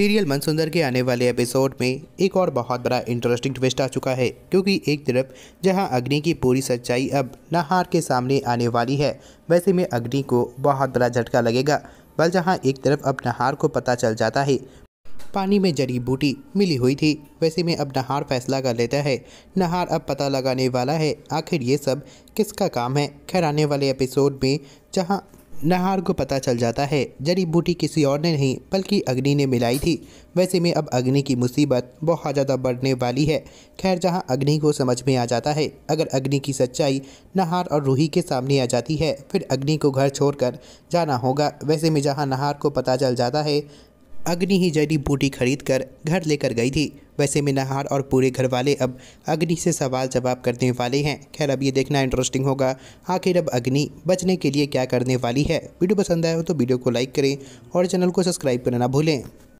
serial मनसुंदर के आने वाले एपिसोड में एक और बहुत बड़ा इंटरेस्टिंग ट्विस्ट आ चुका है क्योंकि एक तरफ जहां अग्नि की पूरी सच्चाई अब नहार के सामने आने वाली है वैसे में अग्नि को बहुत बड़ा झटका लगेगा बल जहां एक तरफ अब नहार को पता चल जाता है पानी में जड़ी बूटी मिली हुई थी वैसे में अब नहार फैसला कर लेता है नहार अब पता लगाने वाला है आखिर ये सब किसका काम है खैर आने वाले एपिसोड में जहाँ नहार को पता चल जाता है जड़ी बूटी किसी और ने नहीं बल्कि अग्नि ने मिलाई थी वैसे में अब अग्नि की मुसीबत बहुत ज़्यादा बढ़ने वाली है खैर जहां अग्नि को समझ में आ जाता है अगर अग्नि की सच्चाई नहार और रूही के सामने आ जाती है फिर अग्नि को घर छोड़कर जाना होगा वैसे में जहाँ नहार को पता चल जाता है अग्नि ही जड़ी बूटी खरीद कर घर लेकर गई थी वैसे में नहार और पूरे घर वाले अब अग्नि से सवाल जवाब करने वाले हैं खैर अब ये देखना इंटरेस्टिंग होगा आखिर अब अग्नि बचने के लिए क्या करने वाली है वीडियो पसंद आया हो तो वीडियो को लाइक करें और चैनल को सब्सक्राइब करना ना भूलें